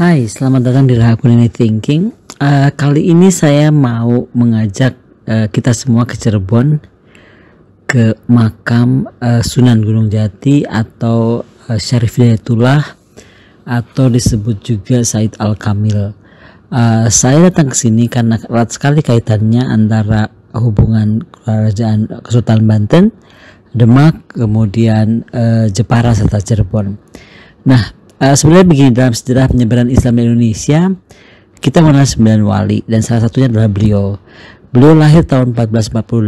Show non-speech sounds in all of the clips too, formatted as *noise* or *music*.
Hai, selamat datang di Rahakunini Thinking. Uh, kali ini saya mau mengajak uh, kita semua ke Cirebon ke makam uh, Sunan Gunung Jati atau uh, Syarif Dayatullah atau disebut juga Said Al Kamil. Uh, saya datang ke sini karena erat sekali kaitannya antara hubungan kerajaan Kesultanan Banten, Demak, kemudian uh, Jepara serta Cirebon. Nah, Uh, sebenarnya begini dalam sejarah penyebaran Islam di Indonesia kita mengenal sembilan wali dan salah satunya adalah beliau. Beliau lahir tahun 1448 uh,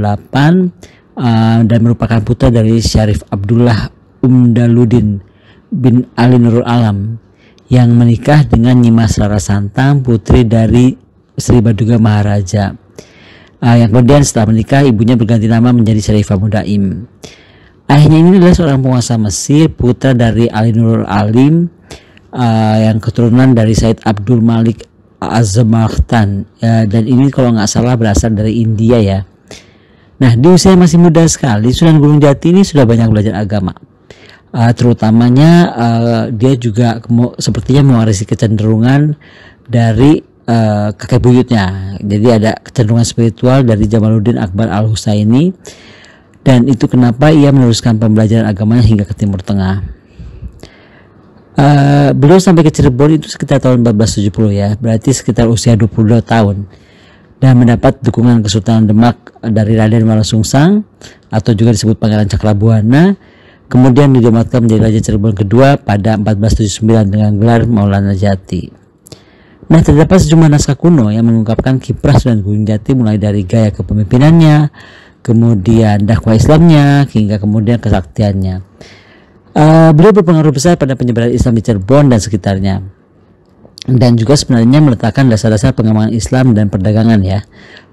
eh, dan merupakan putra dari Syarif Abdullah Umdaludin bin Ali Nurul Alam yang menikah dengan Nyimas Larasantang putri dari Sri Baduga Maharaja. Uh, yang kemudian setelah menikah ibunya berganti nama menjadi Syarifah Mudaim. Ayahnya ini adalah seorang penguasa Mesir, putra dari Ali Nurul Alim Eh, yang keturunan dari Said Abdul Malik Azmahtan ya, dan ini kalau nggak salah berasal dari India ya. Nah di usia masih muda sekali Sunan Gunung Jati ini sudah banyak belajar agama. Uh, terutamanya uh, dia juga sepertinya mewarisi kecenderungan dari uh, kakek buyutnya. Jadi ada kecenderungan spiritual dari Jamaluddin Akbar Al Husaini dan itu kenapa ia meneruskan pembelajaran agamanya hingga ke Timur Tengah uh, beliau sampai ke Cirebon itu sekitar tahun 1470 ya berarti sekitar usia 22 tahun dan mendapat dukungan Kesultanan Demak dari Raden Malasungsang atau juga disebut Pangeran Cakrabuana kemudian didematkan menjadi Raja Cirebon kedua pada 1479 dengan gelar Maulana Jati Nah, terdapat sejumlah naskah kuno yang mengungkapkan kiprah dan Gunung Jati mulai dari gaya kepemimpinannya, kemudian dakwah Islamnya, hingga kemudian kesaktiannya. Eh, beliau berpengaruh besar pada penyebaran Islam di Cirebon dan sekitarnya dan juga sebenarnya meletakkan dasar-dasar pengembangan Islam dan perdagangan ya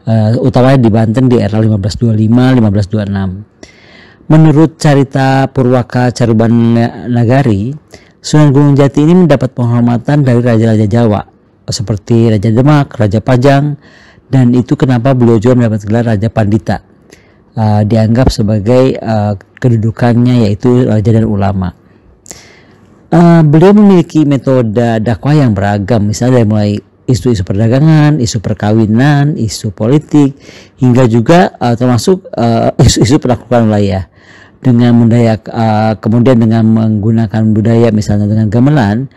uh, utamanya di Banten di era 1525-1526 menurut carita Purwaka Caruban Nagari Sunan Gunung Jati ini mendapat penghormatan dari raja-raja Jawa seperti Raja Demak, Raja Pajang dan itu kenapa beliau juga mendapat gelar Raja Pandita uh, dianggap sebagai uh, kedudukannya yaitu raja dan ulama. Uh, beliau memiliki metode dakwah yang beragam, misalnya dari mulai isu-isu perdagangan, isu perkawinan, isu politik, hingga juga uh, termasuk isu isu-isu perlakuan wilayah. Dengan mendaya uh, kemudian dengan menggunakan budaya misalnya dengan gamelan,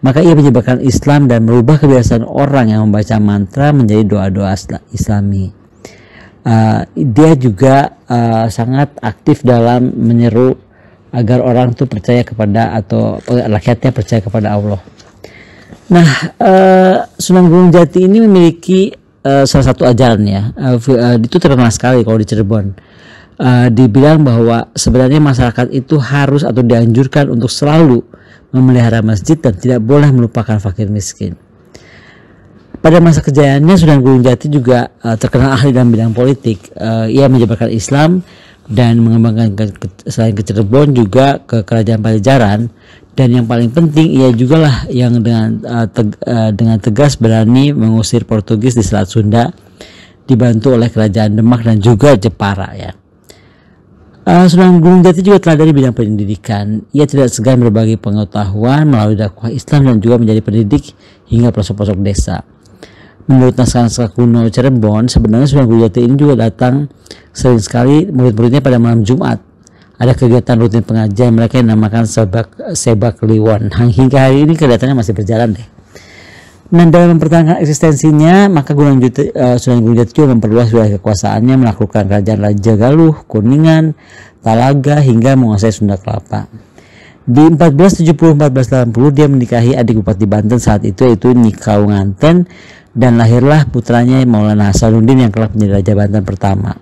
maka ia menyebarkan Islam dan merubah kebiasaan orang yang membaca mantra menjadi doa-doa Islami uh, dia juga uh, sangat aktif dalam menyeru agar orang itu percaya kepada atau rakyatnya percaya kepada Allah. Nah, uh, eh, Sunan Gunung Jati ini memiliki uh, salah satu ajaran ya, uh, uh, itu terkenal sekali kalau di Cirebon. Uh, dibilang bahwa sebenarnya masyarakat itu harus atau dianjurkan untuk selalu memelihara masjid dan tidak boleh melupakan fakir miskin. Pada masa kejayaannya Sunan Gunung Jati juga uh, terkenal ahli dalam bidang politik. Uh, ia menyebarkan Islam dan mengembangkan ke, ke, selain ke Cirebon juga ke Kerajaan Pajajaran dan yang paling penting ia juga lah yang dengan uh, teg, uh, dengan tegas berani mengusir Portugis di Selat Sunda dibantu oleh Kerajaan Demak dan juga Jepara ya. Uh, Sunan Gunung Jati juga telah dari bidang pendidikan. Ia tidak segan berbagi pengetahuan melalui dakwah Islam dan juga menjadi pendidik hingga pelosok-pelosok desa menurut naskah-naskah kuno Cirebon sebenarnya Sunan Kudus ini juga datang sering sekali murid-muridnya pada malam Jumat ada kegiatan rutin pengajian mereka yang namakan sebak sebak liwan hingga hari ini kegiatannya masih berjalan deh Nah dalam mempertahankan eksistensinya maka Gunung Jute, uh, eh, Sunan Gunung juga memperluas wilayah kekuasaannya melakukan kerajaan Raja Galuh, Kuningan, Talaga hingga menguasai Sunda Kelapa. Di 1470-1480 dia menikahi adik Bupati Banten saat itu yaitu Nikau Nganten dan lahirlah putranya Maulana Hasanuddin yang kelak menjadi raja Banten pertama.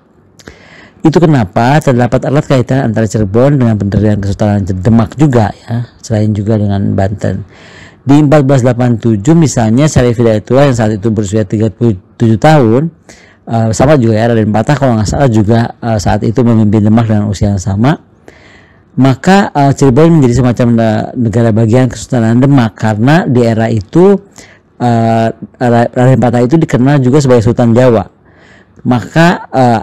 Itu kenapa terdapat alat kaitan antara Cirebon dengan pendirian Kesultanan Demak juga ya, selain juga dengan Banten. Di 1487 misalnya Syarif Hidayatullah yang saat itu berusia 37 tahun, uh, sama juga ya Raden Patah kalau nggak salah juga uh, saat itu memimpin Demak dengan usia yang sama. Maka uh, Cirebon menjadi semacam negara bagian Kesultanan Demak karena di era itu uh, Raden Patah itu dikenal juga sebagai Sultan Jawa. Maka uh,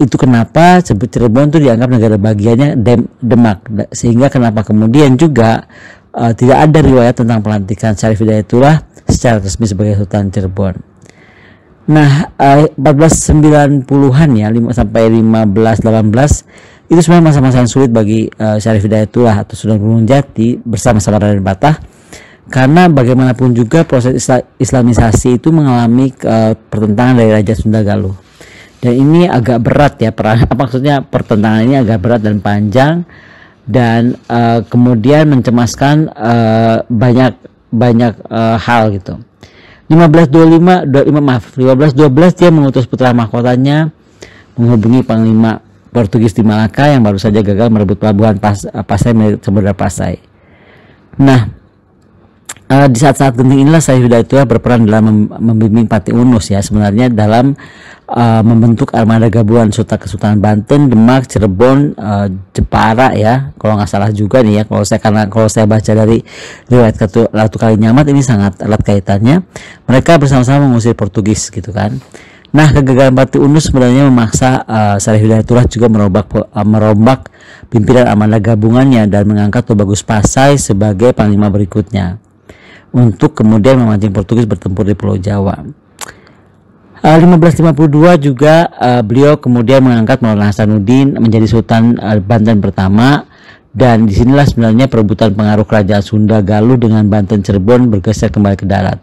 itu kenapa Cirebon itu dianggap negara bagiannya Dem Demak sehingga kenapa kemudian juga uh, tidak ada riwayat tentang pelantikan Syarif Hidayatullah secara resmi sebagai Sultan Cirebon. Nah, uh, 1490-an ya 5 sampai 1518 itu sebenarnya masa-masa yang sulit bagi uh, Syarif Hidayatullah atau Sultan Gunung Jati bersama sama Raden Patah karena bagaimanapun juga proses islamisasi itu mengalami uh, pertentangan dari Raja Sunda Galuh dan ini agak berat ya peran *laughs* maksudnya pertentangan ini agak berat dan panjang dan uh, kemudian mencemaskan uh, banyak banyak uh, hal gitu 1525 25 maaf 1512 dia mengutus putra mahkotanya menghubungi panglima Portugis di Malaka yang baru saja gagal merebut pelabuhan pas, Pasai Sumber Pasai. Nah, Eh, di saat-saat genting inilah saya sudah ya berperan dalam membimbing Pati Unus ya sebenarnya dalam uh, membentuk armada gabungan serta Kesultanan Banten, Demak, Cirebon, uh, Jepara ya kalau nggak salah juga nih ya kalau saya karena kalau saya baca dari riwayat Ratu Kalinyamat ini sangat erat kaitannya mereka bersama-sama mengusir Portugis gitu kan. Nah, kegagalan Pati Unus sebenarnya memaksa uh, Saleh Hidayatullah juga merombak uh, merombak pimpinan amanah gabungannya dan mengangkat Tobagus Pasai sebagai panglima berikutnya untuk kemudian memancing Portugis bertempur di Pulau Jawa. Eh, uh, 1552 juga uh, beliau kemudian mengangkat Maulana Hasanuddin menjadi Sultan uh, Banten pertama dan disinilah sebenarnya perebutan pengaruh kerajaan Sunda Galuh dengan Banten Cirebon bergeser kembali ke darat.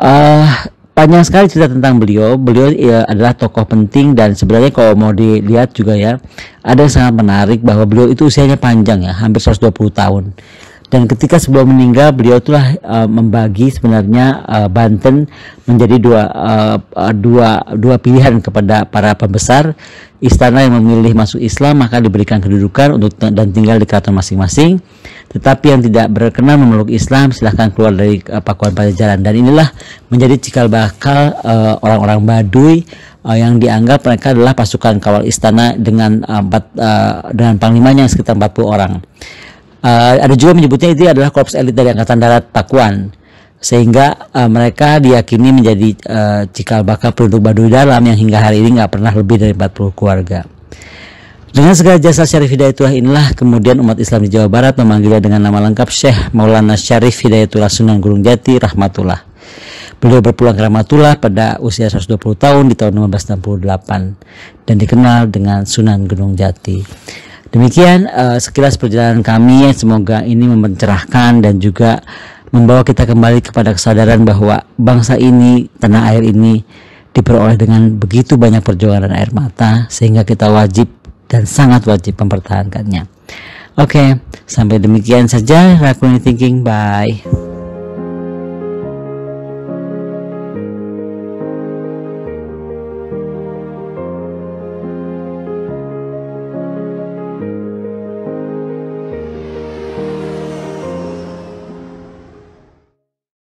Uh, panjang sekali cerita tentang beliau. Beliau ya, adalah tokoh penting dan sebenarnya kalau mau dilihat juga ya ada yang sangat menarik bahwa beliau itu usianya panjang ya hampir 120 tahun dan ketika sebelum meninggal beliau telah uh, eh, membagi sebenarnya uh, Banten menjadi dua uh, dua dua pilihan kepada para pembesar istana yang memilih masuk Islam maka diberikan kedudukan untuk dan tinggal di keraton masing-masing tetapi yang tidak berkenan memeluk Islam silahkan keluar dari uh, pakuan pajajaran dan inilah menjadi cikal bakal orang orang-orang Baduy uh, yang dianggap mereka adalah pasukan kawal istana dengan uh, bat, uh, dengan panglimanya sekitar 40 orang Uh, ada juga menyebutnya itu adalah korps elit dari Angkatan Darat Pakuan sehingga uh, mereka diyakini menjadi uh, cikal bakal penduduk Baduy dalam yang hingga hari ini nggak pernah lebih dari 40 keluarga. Dengan segala jasa Syarif Hidayatullah inilah kemudian umat Islam di Jawa Barat memanggilnya dengan nama lengkap Syekh Maulana Syarif Hidayatullah Sunan Gunung Jati Rahmatullah. Beliau berpulang ke Rahmatullah pada usia 120 tahun di tahun 1968 dan dikenal dengan Sunan Gunung Jati. Demikian uh, sekilas perjalanan kami yang semoga ini mencerahkan dan juga membawa kita kembali kepada kesadaran bahwa bangsa ini, tanah air ini diperoleh dengan begitu banyak perjuangan air mata sehingga kita wajib dan sangat wajib mempertahankannya. Oke, okay, sampai demikian saja Rakuni Thinking. Bye.